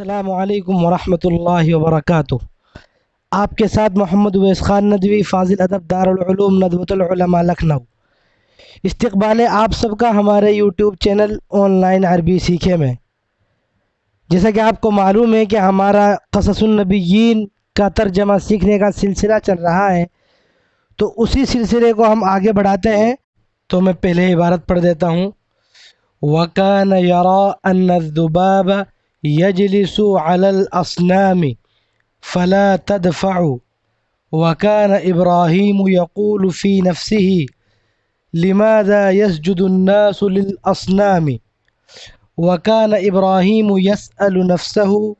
असलकम वरहमल वर्क आपके साथ मोहम्मद उवैस ख़ान नदवी फाजिल अदब दारूम नदवतलमा लखनऊ इस्तबाल आप सबका हमारे यूट्यूब चैनल ऑनलाइन अरबी सीखे में जैसा कि आपको मालूम है कि हमारा कससनबीन का तर्जमा सीखने का सिलसिला चल रहा है तो उसी सिलसिले को हम आगे बढ़ाते हैं तो मैं पहले इबारत पढ़ देता हूँ वकान यरा अन्नबाब يجلس على الأصنام فلا تدفع وكان إبراهيم يقول في نفسه لماذا يسجد الناس للأصنام وكان إبراهيم يسأل نفسه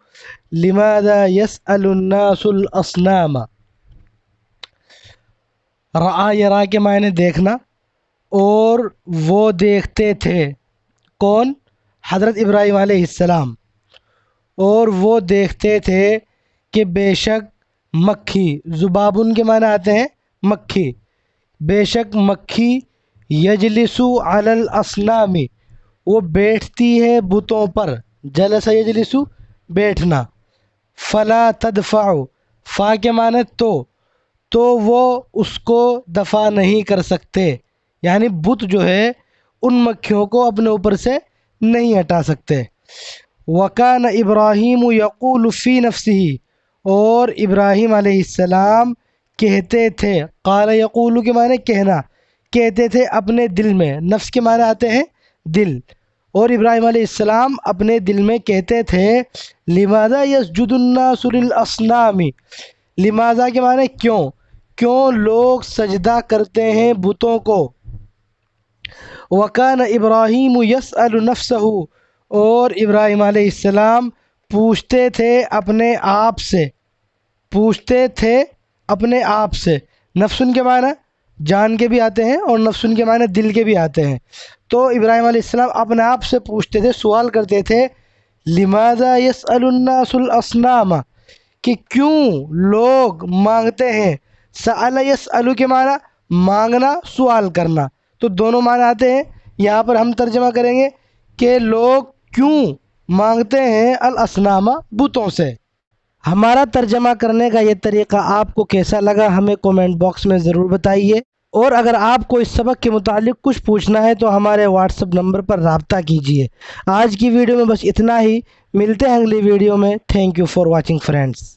لماذا يسأل الناس الأصنام رأى يرا के मायने اور وہ دیکھتے تھے کون حضرت ابراہیم علیہ السلام और वो देखते थे कि बेशक मक्खी ज़ुबाबुन के माना आते हैं मक्खी बेशक मक्खी यजलिसु अलल असनामी वो बैठती है बुतों पर जलस यजलिसु बैठना फ़ला तदफ़ाओ फ़ा के माने तो तो वो उसको दफ़ा नहीं कर सकते यानी बुत जो है उन मक्खियों को अपने ऊपर से नहीं हटा सकते वकान इब्राहिम यक़ूलफ़ी नफसी और इब्राहिम आसमाम कहते थे काल यक़ूल के माने कहना कहते थे अपने दिल में नफ्स के माने आते हैं दिल और इब्राहिम आसमाम अपने दिल में कहते थे लिमाजा यसजुदन्नासनामी लिमाजा के माने क्यों क्यों लोग सजदा करते हैं बुतों को वकान इब्राहिम यस अलनफ़ और इब्राहिम आसमाम पूछते थे अपने आप से पूछते थे अपने आप से नफसुन के माना जान के भी आते हैं और नफसुन के माने दिल के भी आते हैं तो इब्राहिम आसमाम अपने आप से पूछते थे सवाल करते थे लिमाजा यसनासनामा कि क्यों लोग मांगते हैं सल यसलु के माना मांगना सवाल करना तो दोनों माने आते हैं यहाँ पर हम तर्जमा करेंगे कि लोग क्यों मांगते हैं अल असनामा बुतों से हमारा तर्जमा करने का ये तरीका आपको कैसा लगा हमें कमेंट बॉक्स में ज़रूर बताइए और अगर आपको इस सबक के मुतालिक कुछ पूछना है तो हमारे व्हाट्सअप नंबर पर रबता कीजिए आज की वीडियो में बस इतना ही मिलते हैं अगली वीडियो में thank you for watching friends